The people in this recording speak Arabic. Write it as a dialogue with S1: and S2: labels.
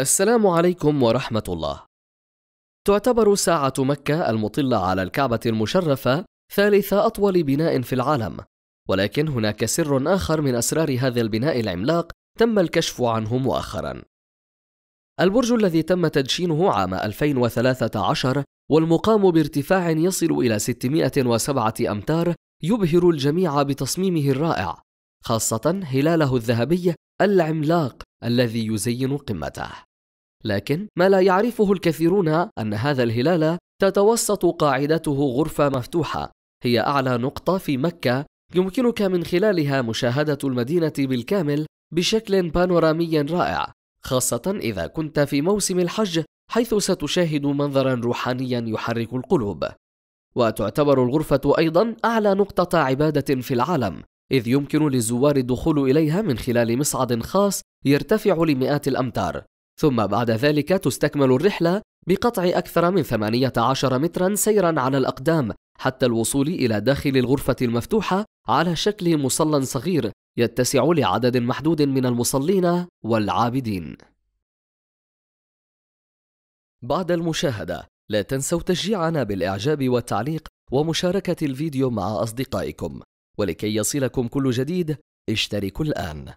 S1: السلام عليكم ورحمة الله. تعتبر ساعة مكة المطلة على الكعبة المشرفة ثالث أطول بناء في العالم، ولكن هناك سر آخر من أسرار هذا البناء العملاق تم الكشف عنه مؤخرا. البرج الذي تم تدشينه عام 2013 والمقام بارتفاع يصل إلى 607 أمتار يبهر الجميع بتصميمه الرائع، خاصة هلاله الذهبي العملاق الذي يزين قمته. لكن ما لا يعرفه الكثيرون أن هذا الهلال تتوسط قاعدته غرفة مفتوحة هي أعلى نقطة في مكة يمكنك من خلالها مشاهدة المدينة بالكامل بشكل بانورامي رائع خاصة إذا كنت في موسم الحج حيث ستشاهد منظرا روحانيا يحرك القلوب وتعتبر الغرفة أيضا أعلى نقطة عبادة في العالم إذ يمكن للزوار الدخول إليها من خلال مصعد خاص يرتفع لمئات الأمتار ثم بعد ذلك تستكمل الرحلة بقطع أكثر من 18 مترا سيرا على الأقدام حتى الوصول إلى داخل الغرفة المفتوحة على شكل مصلى صغير يتسع لعدد محدود من المصلين والعابدين. بعد المشاهدة لا تنسوا تشجيعنا بالإعجاب والتعليق ومشاركة الفيديو مع أصدقائكم ولكي يصلكم كل جديد اشتركوا الآن